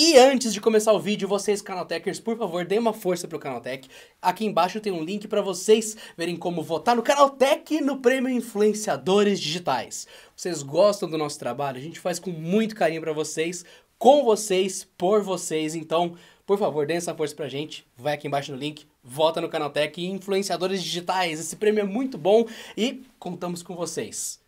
E antes de começar o vídeo, vocês Canaltechers, por favor, deem uma força pro Canaltech. Aqui embaixo tem um link para vocês verem como votar no Canaltech no Prêmio Influenciadores Digitais. Vocês gostam do nosso trabalho? A gente faz com muito carinho para vocês, com vocês, por vocês. Então, por favor, deem essa força pra gente. Vai aqui embaixo no link, vota no Canaltech e Influenciadores Digitais. Esse prêmio é muito bom e contamos com vocês.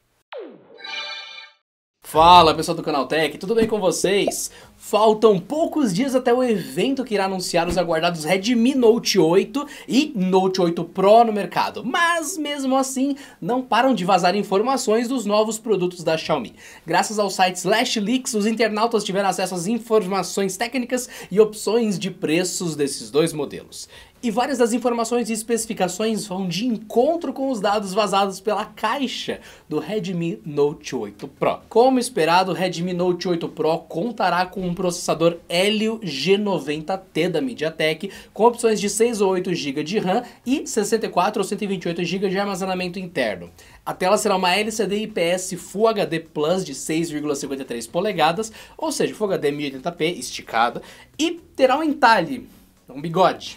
Fala pessoal do Canaltech, tudo bem com vocês? Faltam poucos dias até o evento que irá anunciar os aguardados Redmi Note 8 e Note 8 Pro no mercado, mas mesmo assim não param de vazar informações dos novos produtos da Xiaomi. Graças ao site Leaks, os internautas tiveram acesso às informações técnicas e opções de preços desses dois modelos. E várias das informações e especificações vão de encontro com os dados vazados pela caixa do Redmi Note 8 Pro. Como esperado, o Redmi Note 8 Pro contará com um processador Helio G90T da MediaTek, com opções de 6 ou 8 GB de RAM e 64 ou 128 GB de armazenamento interno. A tela será uma LCD IPS Full HD Plus de 6,53 polegadas, ou seja, Full HD 1080p esticada, e terá um entalhe, um bigode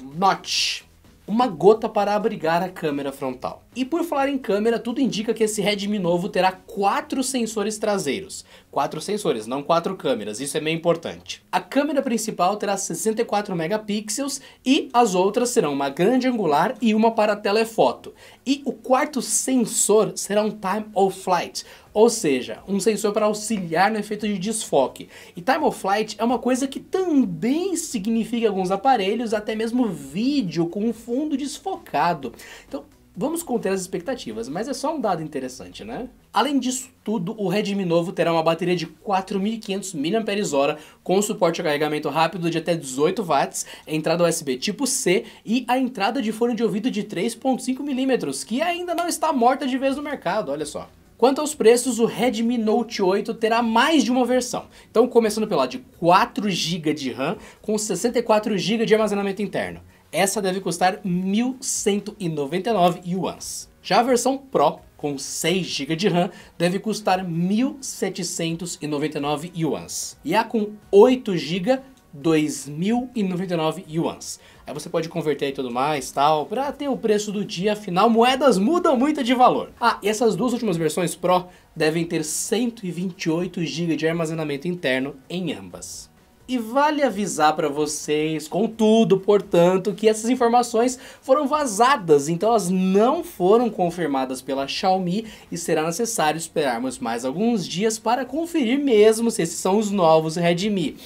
Notch uma gota para abrigar a câmera frontal. E por falar em câmera, tudo indica que esse Redmi novo terá quatro sensores traseiros. Quatro sensores, não quatro câmeras, isso é meio importante. A câmera principal terá 64 megapixels e as outras serão uma grande angular e uma para telefoto. E o quarto sensor será um time of flight, ou seja, um sensor para auxiliar no efeito de desfoque. E time of flight é uma coisa que também significa alguns aparelhos, até mesmo vídeo com um fundo desfocado. Então, Vamos conter as expectativas, mas é só um dado interessante, né? Além disso tudo, o Redmi novo terá uma bateria de 4.500 mAh com suporte a carregamento rápido de até 18 watts, entrada USB tipo C e a entrada de fone de ouvido de 3.5 mm, que ainda não está morta de vez no mercado, olha só. Quanto aos preços, o Redmi Note 8 terá mais de uma versão. Então, começando pela de 4 GB de RAM com 64 GB de armazenamento interno. Essa deve custar 1.199 yuans. Já a versão Pro, com 6 GB de RAM, deve custar 1.799 yuans. E a com 8 GB 2.099 yuans. Aí você pode converter e tudo mais, tal, para ter o preço do dia, afinal moedas mudam muito de valor. Ah, e essas duas últimas versões Pro devem ter 128 GB de armazenamento interno em ambas. E vale avisar para vocês, contudo, portanto, que essas informações foram vazadas, então elas não foram confirmadas pela Xiaomi e será necessário esperarmos mais alguns dias para conferir mesmo se esses são os novos Redmi.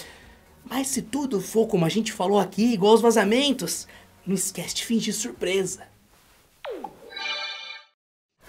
Mas se tudo for como a gente falou aqui, igual os vazamentos, não esquece de fingir surpresa.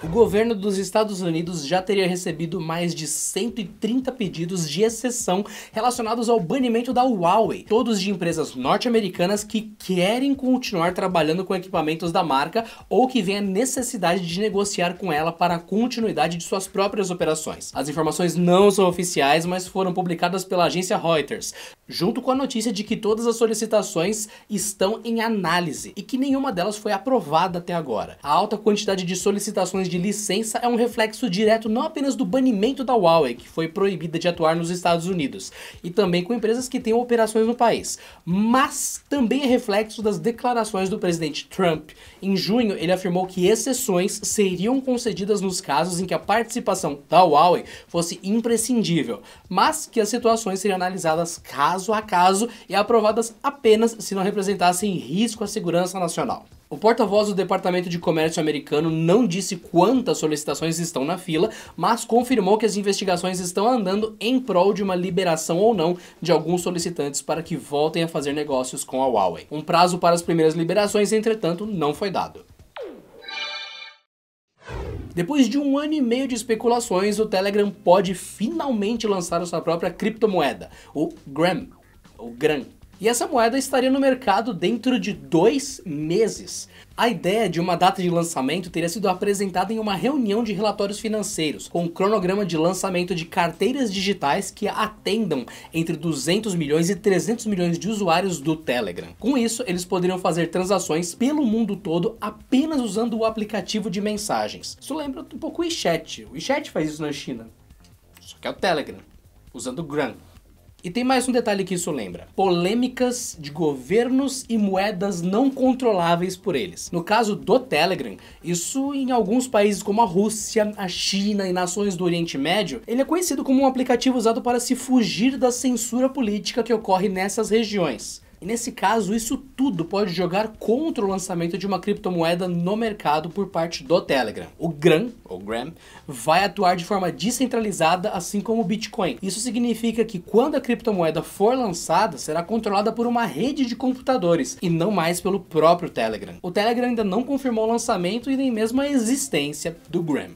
O governo dos Estados Unidos já teria recebido mais de 130 pedidos de exceção relacionados ao banimento da Huawei, todos de empresas norte-americanas que querem continuar trabalhando com equipamentos da marca ou que veem a necessidade de negociar com ela para a continuidade de suas próprias operações. As informações não são oficiais, mas foram publicadas pela agência Reuters, junto com a notícia de que todas as solicitações estão em análise e que nenhuma delas foi aprovada até agora. A alta quantidade de solicitações de licença é um reflexo direto não apenas do banimento da Huawei, que foi proibida de atuar nos Estados Unidos, e também com empresas que têm operações no país, mas também é reflexo das declarações do presidente Trump. Em junho, ele afirmou que exceções seriam concedidas nos casos em que a participação da Huawei fosse imprescindível, mas que as situações seriam analisadas caso a caso e aprovadas apenas se não representassem risco à segurança nacional. O porta-voz do Departamento de Comércio americano não disse quantas solicitações estão na fila, mas confirmou que as investigações estão andando em prol de uma liberação ou não de alguns solicitantes para que voltem a fazer negócios com a Huawei. Um prazo para as primeiras liberações, entretanto, não foi dado. Depois de um ano e meio de especulações, o Telegram pode finalmente lançar sua própria criptomoeda, o Gram. O Gram, e essa moeda estaria no mercado dentro de dois meses. A ideia de uma data de lançamento teria sido apresentada em uma reunião de relatórios financeiros, com um cronograma de lançamento de carteiras digitais que atendam entre 200 milhões e 300 milhões de usuários do Telegram. Com isso, eles poderiam fazer transações pelo mundo todo apenas usando o aplicativo de mensagens. Isso lembra um pouco o WeChat. O WeChat faz isso na China, só que é o Telegram, usando o Gram. E tem mais um detalhe que isso lembra: polêmicas de governos e moedas não controláveis por eles. No caso do Telegram, isso em alguns países como a Rússia, a China e nações do Oriente Médio, ele é conhecido como um aplicativo usado para se fugir da censura política que ocorre nessas regiões. E nesse caso, isso tudo pode jogar contra o lançamento de uma criptomoeda no mercado por parte do Telegram. O Gram, ou Gram, vai atuar de forma descentralizada, assim como o Bitcoin. Isso significa que quando a criptomoeda for lançada, será controlada por uma rede de computadores e não mais pelo próprio Telegram. O Telegram ainda não confirmou o lançamento e nem mesmo a existência do Gram.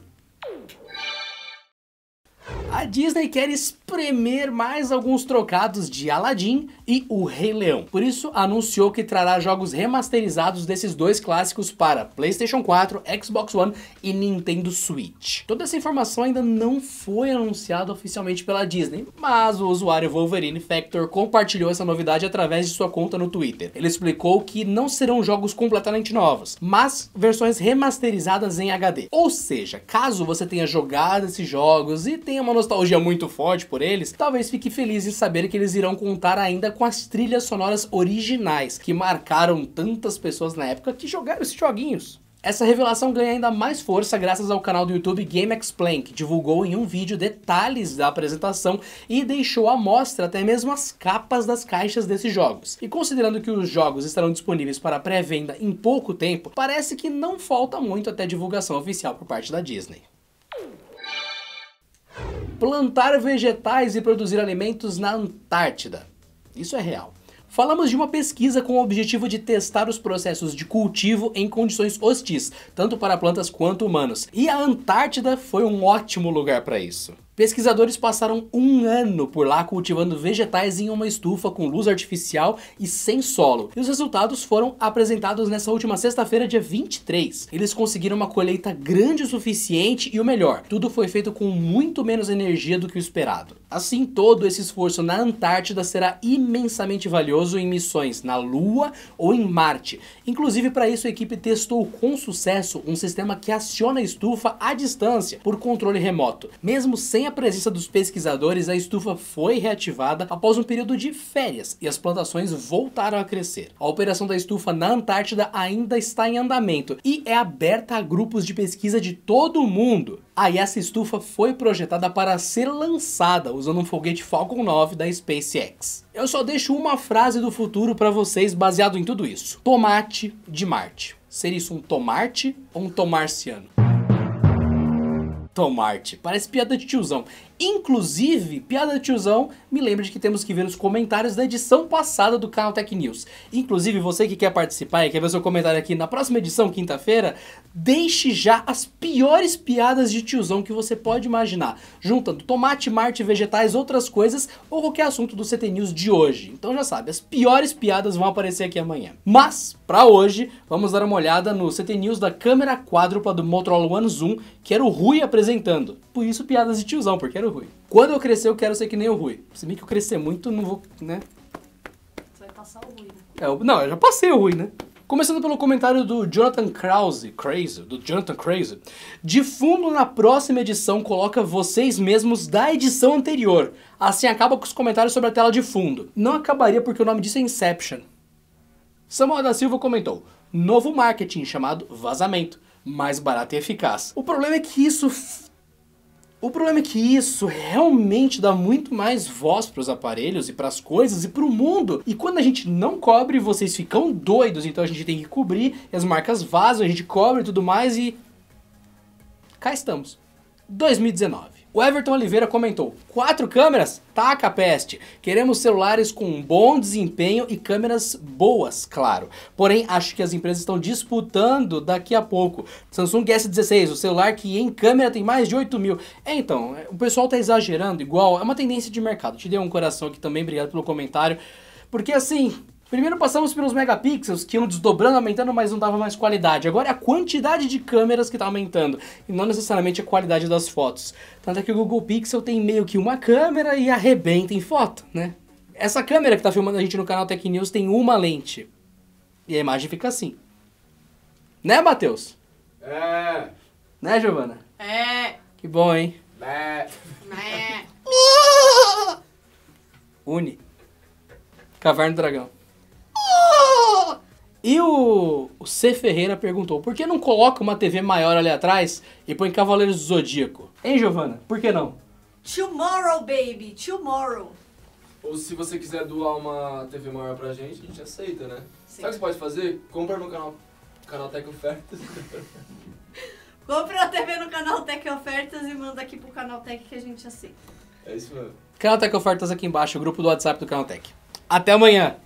A Disney quer espremer mais alguns trocados de Aladdin e O Rei Leão. Por isso, anunciou que trará jogos remasterizados desses dois clássicos para PlayStation 4, Xbox One e Nintendo Switch. Toda essa informação ainda não foi anunciada oficialmente pela Disney, mas o usuário Wolverine Factor compartilhou essa novidade através de sua conta no Twitter. Ele explicou que não serão jogos completamente novos, mas versões remasterizadas em HD. Ou seja, caso você tenha jogado esses jogos e tenha uma nostalgia muito forte por eles, talvez fique feliz em saber que eles irão contar ainda com as trilhas sonoras originais, que marcaram tantas pessoas na época que jogaram esses joguinhos. Essa revelação ganha ainda mais força graças ao canal do YouTube Game Explain, que divulgou em um vídeo detalhes da apresentação e deixou à mostra até mesmo as capas das caixas desses jogos. E considerando que os jogos estarão disponíveis para pré-venda em pouco tempo, parece que não falta muito até divulgação oficial por parte da Disney plantar vegetais e produzir alimentos na Antártida. Isso é real. Falamos de uma pesquisa com o objetivo de testar os processos de cultivo em condições hostis, tanto para plantas quanto humanos, e a Antártida foi um ótimo lugar para isso. Pesquisadores passaram um ano por lá cultivando vegetais em uma estufa com luz artificial e sem solo. E os resultados foram apresentados nessa última sexta-feira, dia 23. Eles conseguiram uma colheita grande o suficiente e o melhor, tudo foi feito com muito menos energia do que o esperado. Assim, todo esse esforço na Antártida será imensamente valioso em missões na Lua ou em Marte. Inclusive, para isso, a equipe testou com sucesso um sistema que aciona a estufa à distância por controle remoto, mesmo sem a a presença dos pesquisadores, a estufa foi reativada após um período de férias e as plantações voltaram a crescer. A operação da estufa na Antártida ainda está em andamento e é aberta a grupos de pesquisa de todo o mundo. Aí ah, essa estufa foi projetada para ser lançada usando um foguete Falcon 9 da SpaceX. Eu só deixo uma frase do futuro para vocês baseado em tudo isso. Tomate de Marte. Ser isso um tomate ou um tomarciano? Tomarte. Parece piada de tiozão. Inclusive, piada de tiozão, me lembre de que temos que ver os comentários da edição passada do canal Tech News. Inclusive, você que quer participar e quer ver seu comentário aqui na próxima edição, quinta-feira, deixe já as piores piadas de tiozão que você pode imaginar, juntando tomate, marte, vegetais, outras coisas ou qualquer assunto do CT News de hoje. Então já sabe, as piores piadas vão aparecer aqui amanhã. Mas, para hoje, vamos dar uma olhada no CT News da câmera quádrupla do Motorola One Zoom, que era o Rui apresentando. Por isso, piadas de tiozão, porque quero o Rui. Quando eu crescer, eu quero ser que nem o Rui. Se bem que eu crescer muito, não vou, né? Você vai passar o Rui, né? É, não, eu já passei o Rui, né? Começando pelo comentário do Jonathan Krause, Crazy, do Jonathan Crazy. De fundo, na próxima edição, coloca vocês mesmos da edição anterior. Assim acaba com os comentários sobre a tela de fundo. Não acabaria porque o nome disso é Inception. Samuel da Silva comentou, novo marketing chamado vazamento, mais barato e eficaz. O problema é que isso o problema é que isso realmente dá muito mais voz para os aparelhos e para as coisas e para o mundo. E quando a gente não cobre, vocês ficam doidos, então a gente tem que cobrir, e as marcas vazam, a gente cobre e tudo mais e cá estamos. 2019. O Everton Oliveira comentou: quatro câmeras? Taca peste. Queremos celulares com bom desempenho e câmeras boas, claro. Porém, acho que as empresas estão disputando daqui a pouco. Samsung S16, o celular que em câmera tem mais de 8 mil. Então, é, então, o pessoal está exagerando igual. É uma tendência de mercado. Te dei um coração aqui também, obrigado pelo comentário. Porque assim, Primeiro passamos pelos megapixels, que iam desdobrando, aumentando, mas não dava mais qualidade. Agora é a quantidade de câmeras que está aumentando, e não necessariamente a qualidade das fotos. Tanto é que o Google Pixel tem meio que uma câmera e arrebenta em foto, né? Essa câmera que está filmando a gente no canal Tech News tem uma lente. E a imagem fica assim. Né, Matheus? É. Né, Giovana? É. Que bom, hein? É. Né. É. Né. Une. Caverna do Dragão. E o, o C. Ferreira perguntou: por que não coloca uma TV maior ali atrás e põe Cavaleiros do Zodíaco? Hein, Giovana? Por que não? Tomorrow, baby, tomorrow. Ou se você quiser doar uma TV maior pra gente, a gente aceita, né? Sim. Sabe o que você pode fazer? Compra no canal, canal Tech Ofertas. Compra a TV no canal Tech Ofertas e manda aqui pro canal Tech que a gente aceita. É isso mesmo. Canal Tech Ofertas aqui embaixo, o grupo do WhatsApp do Canal Tech. Até amanhã!